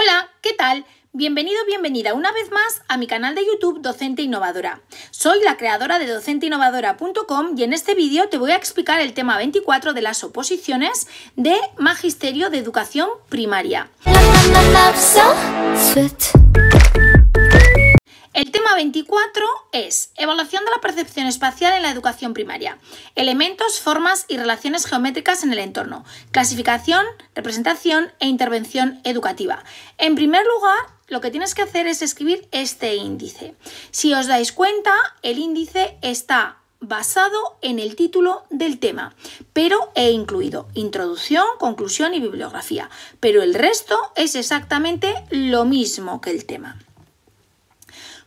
Hola, ¿qué tal? Bienvenido, bienvenida una vez más a mi canal de YouTube Docente Innovadora. Soy la creadora de docenteinnovadora.com y en este vídeo te voy a explicar el tema 24 de las oposiciones de Magisterio de Educación Primaria. El tema 24 es evaluación de la percepción espacial en la educación primaria, elementos, formas y relaciones geométricas en el entorno, clasificación, representación e intervención educativa. En primer lugar, lo que tienes que hacer es escribir este índice. Si os dais cuenta, el índice está basado en el título del tema, pero he incluido introducción, conclusión y bibliografía, pero el resto es exactamente lo mismo que el tema.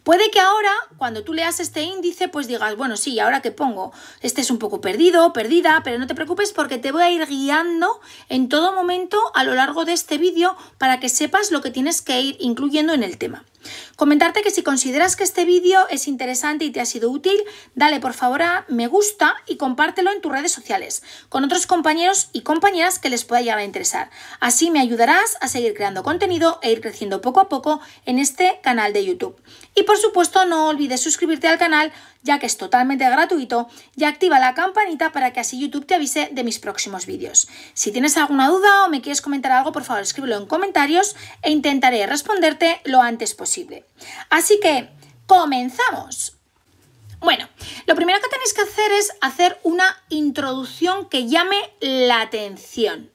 Puede que ahora, cuando tú leas este índice, pues digas, bueno, sí, ahora que pongo, este es un poco perdido, perdida, pero no te preocupes porque te voy a ir guiando en todo momento a lo largo de este vídeo para que sepas lo que tienes que ir incluyendo en el tema. Comentarte que si consideras que este vídeo es interesante y te ha sido útil, dale por favor a me gusta y compártelo en tus redes sociales con otros compañeros y compañeras que les pueda llegar a interesar. Así me ayudarás a seguir creando contenido e ir creciendo poco a poco en este canal de YouTube. Y por supuesto no olvides suscribirte al canal ya que es totalmente gratuito, y activa la campanita para que así YouTube te avise de mis próximos vídeos. Si tienes alguna duda o me quieres comentar algo, por favor escríbelo en comentarios e intentaré responderte lo antes posible. Así que, comenzamos. Bueno, lo primero que tenéis que hacer es hacer una introducción que llame la atención.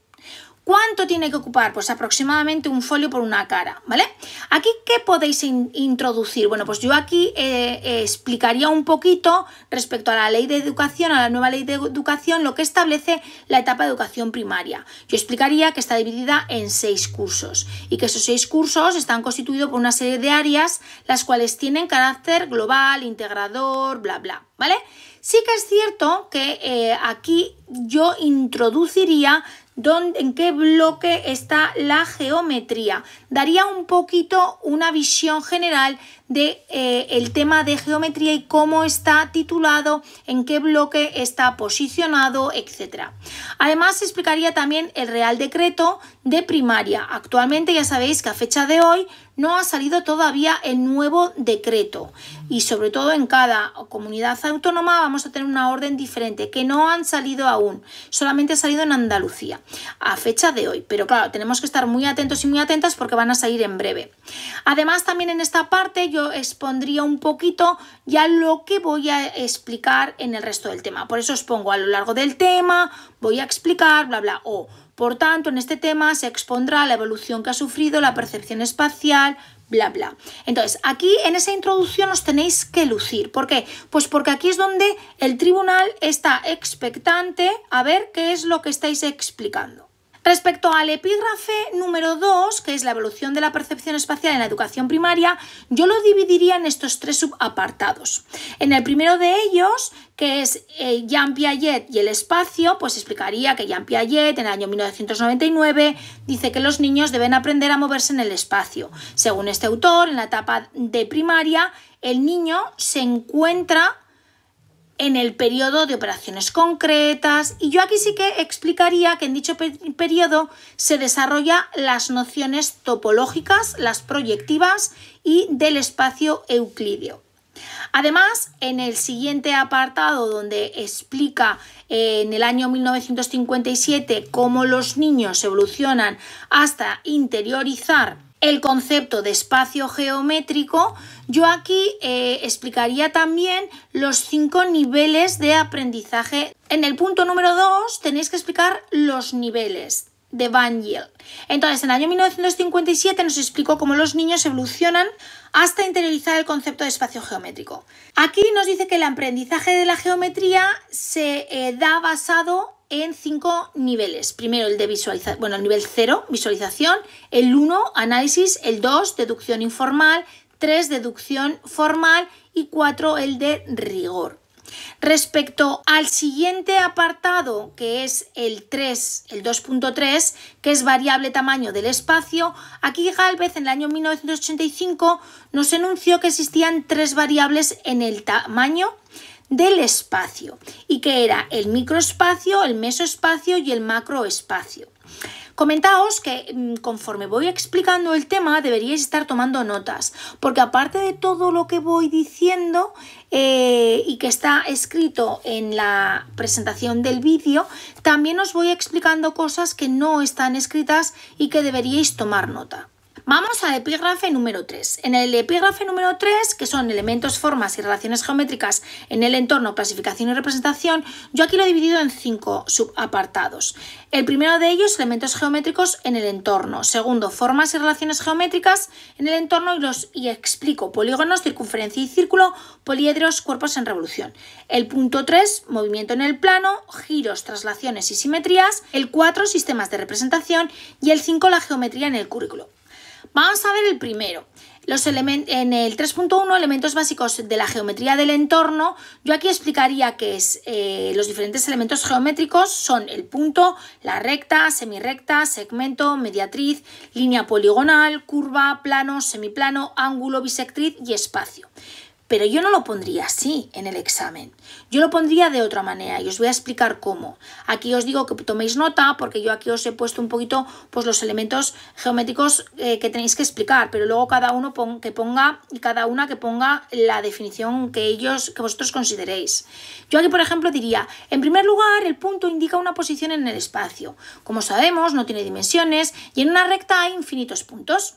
¿Cuánto tiene que ocupar? Pues aproximadamente un folio por una cara, ¿vale? Aquí, ¿qué podéis introducir? Bueno, pues yo aquí eh, explicaría un poquito respecto a la ley de educación, a la nueva ley de educación, lo que establece la etapa de educación primaria. Yo explicaría que está dividida en seis cursos y que esos seis cursos están constituidos por una serie de áreas, las cuales tienen carácter global, integrador, bla, bla, ¿vale? Sí que es cierto que eh, aquí yo introduciría dónde, en qué bloque está la geometría. Daría un poquito una visión general de eh, el tema de geometría y cómo está titulado, en qué bloque está posicionado, etcétera... Además, explicaría también el Real Decreto de primaria. Actualmente ya sabéis que a fecha de hoy no ha salido todavía el nuevo decreto y sobre todo en cada comunidad autónoma vamos a tener una orden diferente que no han salido aún, solamente ha salido en Andalucía a fecha de hoy, pero claro, tenemos que estar muy atentos y muy atentas porque van a salir en breve. Además también en esta parte yo expondría un poquito ya lo que voy a explicar en el resto del tema. Por eso os pongo a lo largo del tema, voy a explicar, bla, bla, o por tanto, en este tema se expondrá la evolución que ha sufrido, la percepción espacial, bla, bla. Entonces, aquí en esa introducción os tenéis que lucir. ¿Por qué? Pues porque aquí es donde el tribunal está expectante a ver qué es lo que estáis explicando. Respecto al epígrafe número 2, que es la evolución de la percepción espacial en la educación primaria, yo lo dividiría en estos tres subapartados. En el primero de ellos, que es eh, Jean Piaget y el espacio, pues explicaría que Jean Piaget en el año 1999 dice que los niños deben aprender a moverse en el espacio. Según este autor, en la etapa de primaria, el niño se encuentra en el periodo de operaciones concretas y yo aquí sí que explicaría que en dicho periodo se desarrollan las nociones topológicas, las proyectivas y del espacio euclídeo. Además, en el siguiente apartado donde explica eh, en el año 1957 cómo los niños evolucionan hasta interiorizar el concepto de espacio geométrico, yo aquí eh, explicaría también los cinco niveles de aprendizaje. En el punto número 2 tenéis que explicar los niveles de Van Giel. Entonces, en el año 1957 nos explicó cómo los niños evolucionan hasta interiorizar el concepto de espacio geométrico. Aquí nos dice que el aprendizaje de la geometría se eh, da basado en cinco niveles. Primero el de visualización, bueno, el nivel 0, visualización, el 1, análisis, el 2, deducción informal, 3, deducción formal y 4, el de rigor. Respecto al siguiente apartado, que es el 3, el 2.3, que es variable tamaño del espacio, aquí Galvez en el año 1985 nos enunció que existían tres variables en el tamaño del espacio y que era el microespacio, el mesoespacio y el macroespacio. Comentaos que mm, conforme voy explicando el tema deberíais estar tomando notas, porque aparte de todo lo que voy diciendo eh, y que está escrito en la presentación del vídeo, también os voy explicando cosas que no están escritas y que deberíais tomar nota. Vamos al epígrafe número 3. En el epígrafe número 3, que son elementos, formas y relaciones geométricas en el entorno, clasificación y representación, yo aquí lo he dividido en cinco subapartados. El primero de ellos, elementos geométricos en el entorno. Segundo, formas y relaciones geométricas en el entorno y, los, y explico polígonos, circunferencia y círculo, poliedros, cuerpos en revolución. El punto 3, movimiento en el plano, giros, traslaciones y simetrías. El 4, sistemas de representación. Y el 5, la geometría en el currículo. Vamos a ver el primero. Los en el 3.1, elementos básicos de la geometría del entorno, yo aquí explicaría que es, eh, los diferentes elementos geométricos son el punto, la recta, semirrecta, segmento, mediatriz, línea poligonal, curva, plano, semiplano, ángulo, bisectriz y espacio. Pero yo no lo pondría así en el examen. Yo lo pondría de otra manera y os voy a explicar cómo. Aquí os digo que toméis nota porque yo aquí os he puesto un poquito pues, los elementos geométricos eh, que tenéis que explicar, pero luego cada uno que ponga y cada una que ponga la definición que ellos que vosotros consideréis. Yo aquí, por ejemplo, diría, en primer lugar, el punto indica una posición en el espacio. Como sabemos, no tiene dimensiones y en una recta hay infinitos puntos.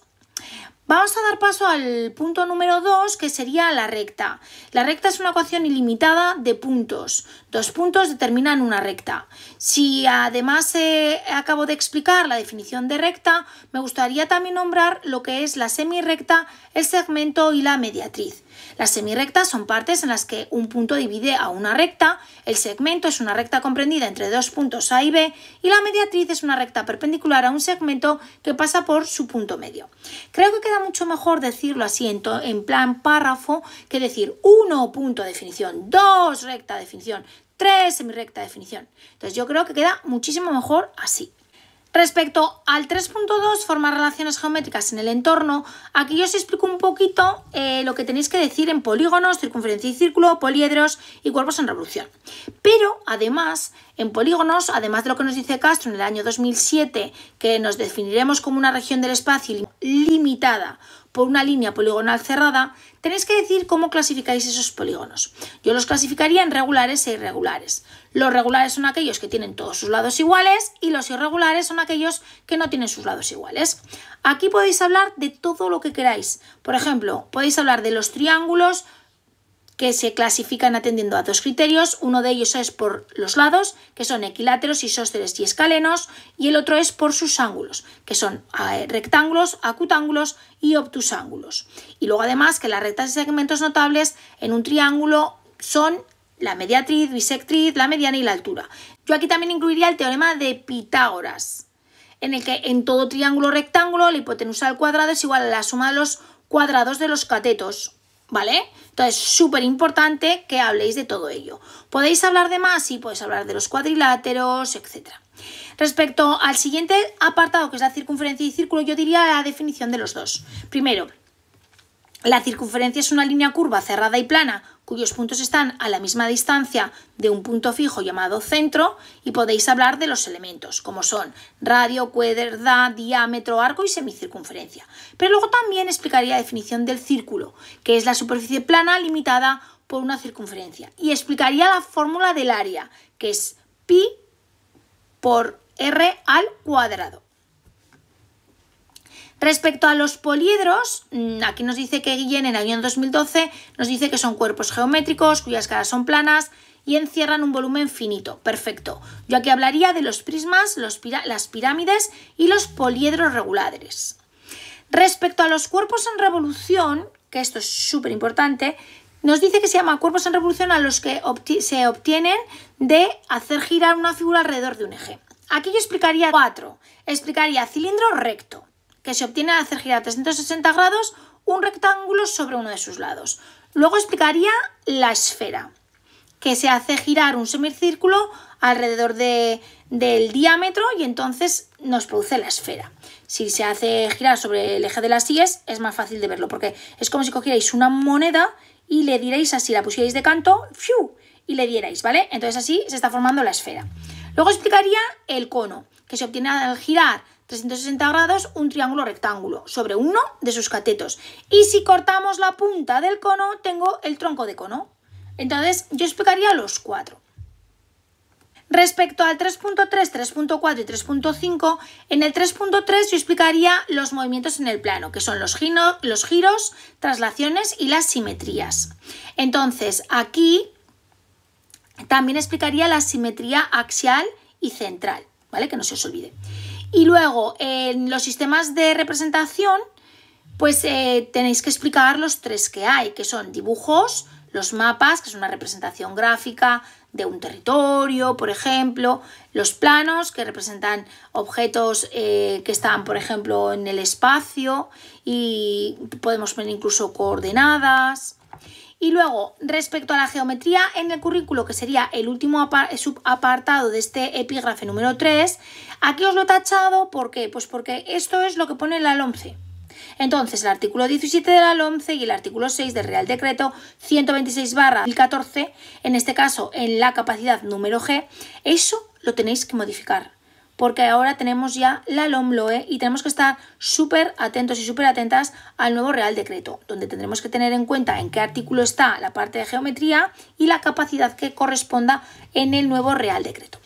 Vamos a dar paso al punto número 2, que sería la recta. La recta es una ecuación ilimitada de puntos. Dos puntos determinan una recta. Si además eh, acabo de explicar la definición de recta, me gustaría también nombrar lo que es la semirecta, el segmento y la mediatriz. Las semirrectas son partes en las que un punto divide a una recta, el segmento es una recta comprendida entre dos puntos A y B y la mediatriz es una recta perpendicular a un segmento que pasa por su punto medio. Creo que queda mucho mejor decirlo así en, plan párrafo que decir 1 punto definición, 2 recta definición, 3 semirrecta definición. Entonces yo creo que queda muchísimo mejor así. Respecto al 3.2, formar relaciones geométricas en el entorno, aquí yo os explico un poquito eh, lo que tenéis que decir en polígonos, circunferencia y círculo, poliedros y cuerpos en revolución. Pero además, en polígonos, además de lo que nos dice Castro en el año 2007, que nos definiremos como una región del espacio limitada por una línea poligonal cerrada, tenéis que decir cómo clasificáis esos polígonos. Yo los clasificaría en regulares e irregulares. Los regulares son aquellos que tienen todos sus lados iguales y los irregulares son aquellos que no tienen sus lados iguales. Aquí podéis hablar de todo lo que queráis. Por ejemplo, podéis hablar de los triángulos, que se clasifican atendiendo a dos criterios. Uno de ellos es por los lados, que son equiláteros, isósceles y escalenos, y el otro es por sus ángulos, que son eh, rectángulos, acutángulos y obtusángulos. Y luego además que las rectas y segmentos notables en un triángulo son la mediatriz, bisectriz, la mediana y la altura. Yo aquí también incluiría el teorema de Pitágoras, en el que en todo triángulo rectángulo la hipotenusa al cuadrado es igual a la suma de los cuadrados de los catetos ¿Vale? Entonces, súper importante que habléis de todo ello. ¿Podéis hablar de más? y podéis hablar de los cuadriláteros, etc. Respecto al siguiente apartado, que es la circunferencia y círculo, yo diría la definición de los dos. Primero, la circunferencia es una línea curva cerrada y plana cuyos puntos están a la misma distancia de un punto fijo llamado centro y podéis hablar de los elementos, como son radio, cuerda, diámetro, arco y semicircunferencia. Pero luego también explicaría la definición del círculo, que es la superficie plana limitada por una circunferencia. Y explicaría la fórmula del área, que es pi por r al cuadrado. Respecto a los poliedros, mm, aquí nos dice que Guillén en el año 2012 nos dice que son cuerpos geométricos cuyas caras son planas y encierran un volumen finito. Perfecto. Yo aquí hablaría de los prismas, las pirámides y los poliedros regulares. Respecto a los cuerpos en revolución, que esto es súper importante, nos dice que se llama cuerpos en revolución a los que se obtienen de hacer girar una figura alrededor de un eje. Aquí yo explicaría cuatro. Explicaría cilindro recto, que se obtiene al hacer girar 360 grados un rectángulo sobre uno de sus lados. Luego explicaría la esfera, que se hace girar un semicírculo alrededor de, del diámetro y entonces nos produce la esfera. Si se hace girar sobre el eje de las Y es más fácil de verlo, porque es como si cogierais una moneda y le dierais así, la pusierais de canto, ¡fiu! y le dierais, ¿vale? Entonces así se está formando la esfera. Luego explicaría el cono, que se obtiene al girar 360 grados, un triángulo rectángulo sobre uno de sus catetos. Y si cortamos la punta del cono, tengo el tronco de cono. Entonces, yo explicaría los cuatro. Respecto al 3.3, 3.4 y 3.5, en el 3.3 yo explicaría los movimientos en el plano, que son los, los, giros, traslaciones y las simetrías. Entonces, aquí también explicaría la simetría axial y central, ¿vale? Que no se os olvide. Y luego, en los sistemas de representación, pues eh, tenéis que explicar los tres que hay, que son dibujos, los mapas, que es una representación gráfica de un territorio, por ejemplo, los planos, que representan objetos eh, que están, por ejemplo, en el espacio y podemos poner incluso coordenadas, y luego, respecto a la geometría en el currículo, que sería el último subapartado de este epígrafe número 3, aquí os lo he tachado, ¿por qué? Pues porque esto es lo que pone la LOMCE. Entonces, el artículo 17 de la LOMCE y el artículo 6 del Real Decreto 126-2014, en este caso en la capacidad número G, eso lo tenéis que modificar porque ahora tenemos ya la LOMLOE y tenemos que estar súper atentos y súper atentas al nuevo Real Decreto, donde tendremos que tener en cuenta en qué artículo está la parte de geometría y la capacidad que corresponda en el nuevo Real Decreto.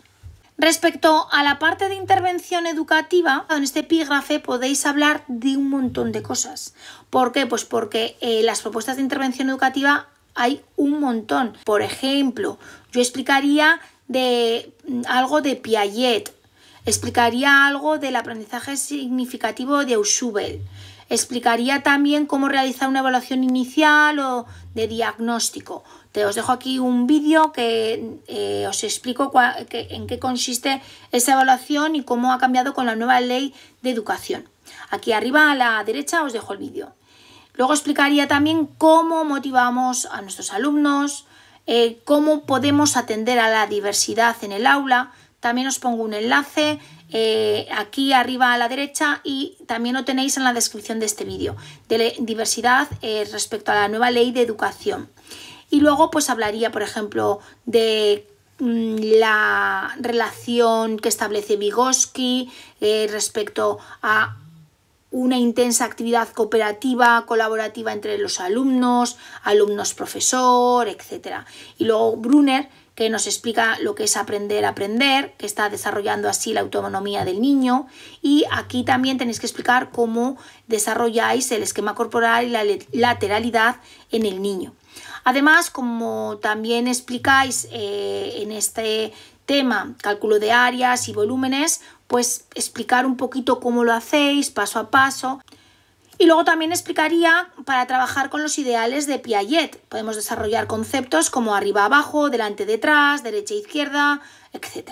Respecto a la parte de intervención educativa, en este epígrafe podéis hablar de un montón de cosas. ¿Por qué? Pues porque eh, las propuestas de intervención educativa hay un montón. Por ejemplo, yo explicaría de mm, algo de Piaget, Explicaría algo del aprendizaje significativo de Ausubel. Explicaría también cómo realizar una evaluación inicial o de diagnóstico. Te os dejo aquí un vídeo que eh, os explico en qué consiste esa evaluación y cómo ha cambiado con la nueva ley de educación. Aquí arriba a la derecha os dejo el vídeo. Luego explicaría también cómo motivamos a nuestros alumnos, eh, cómo podemos atender a la diversidad en el aula, también os pongo un enlace eh, aquí arriba a la derecha y también lo tenéis en la descripción de este vídeo, de diversidad eh, respecto a la nueva ley de educación. Y luego pues hablaría, por ejemplo, de mm, la relación que establece Vygotsky eh, respecto a una intensa actividad cooperativa, colaborativa entre los alumnos, alumnos-profesor, etc. Y luego Brunner que nos explica lo que es aprender a aprender, que está desarrollando así la autonomía del niño. Y aquí también tenéis que explicar cómo desarrolláis el esquema corporal y la lateralidad en el niño. Además, como también explicáis eh, en este tema, cálculo de áreas y volúmenes, pues explicar un poquito cómo lo hacéis paso a paso y luego también explicaría para trabajar con los ideales de Piaget. Podemos desarrollar conceptos como arriba abajo, delante detrás, derecha e izquierda, etc.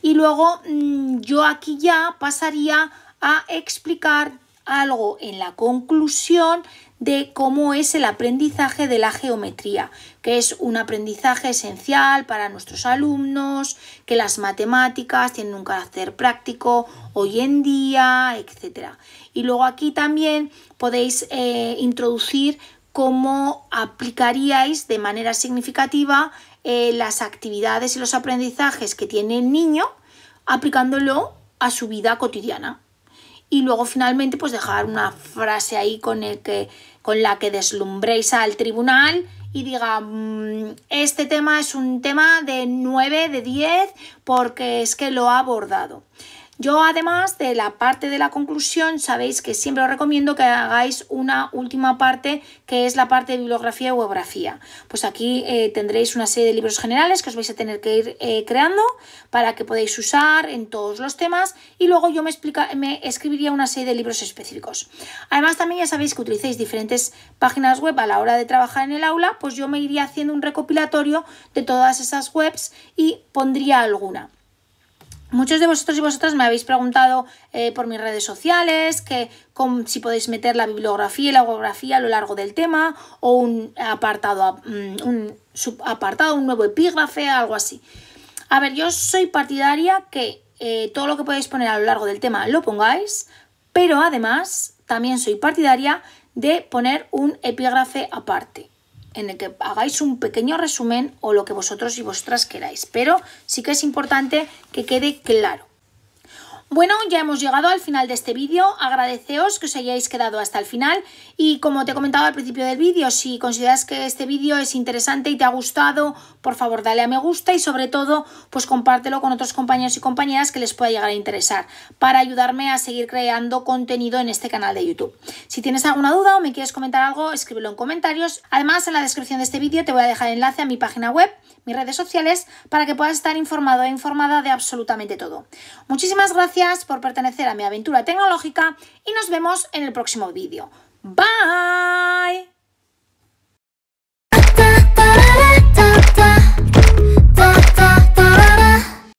Y luego mm, yo aquí ya pasaría a explicar algo en la conclusión de cómo es el aprendizaje de la geometría, que es un aprendizaje esencial para nuestros alumnos, que las matemáticas tienen un carácter práctico hoy en día, etc. Y luego aquí también podéis eh, introducir cómo aplicaríais de manera significativa eh, las actividades y los aprendizajes que tiene el niño aplicándolo a su vida cotidiana y luego finalmente pues dejar una frase ahí con, el que, con la que deslumbréis al tribunal y diga, mm, este tema es un tema de 9, de 10, porque es que lo ha abordado. Yo además de la parte de la conclusión, sabéis que siempre os recomiendo que hagáis una última parte que es la parte de bibliografía y biografía. Pues aquí eh, tendréis una serie de libros generales que os vais a tener que ir eh, creando para que podáis usar en todos los temas y luego yo me, me escribiría una serie de libros específicos. Además también ya sabéis que utilicéis diferentes páginas web a la hora de trabajar en el aula, pues yo me iría haciendo un recopilatorio de todas esas webs y pondría alguna. Muchos de vosotros y vosotras me habéis preguntado eh, por mis redes sociales, que si podéis meter la bibliografía y la biografía a lo largo del tema, o un apartado, mm, un subapartado, un nuevo epígrafe, algo así. A ver, yo soy partidaria que eh, todo lo que podéis poner a lo largo del tema lo pongáis, pero además también soy partidaria de poner un epígrafe aparte en el que hagáis un pequeño resumen o lo que vosotros y vosotras queráis. Pero sí que es importante que quede claro. Bueno, ya hemos llegado al final de este vídeo, agradeceos que os hayáis quedado hasta el final y como te he comentado al principio del vídeo, si consideras que este vídeo es interesante y te ha gustado, por favor dale a me gusta y sobre todo pues compártelo con otros compañeros y compañeras que les pueda llegar a interesar para ayudarme a seguir creando contenido en este canal de YouTube. Si tienes alguna duda o me quieres comentar algo, escríbelo en comentarios. Además en la descripción de este vídeo te voy a dejar el enlace a mi página web mis redes sociales para que puedas estar informado e informada de absolutamente todo. Muchísimas gracias por pertenecer a mi aventura tecnológica y nos vemos en el próximo vídeo. Bye!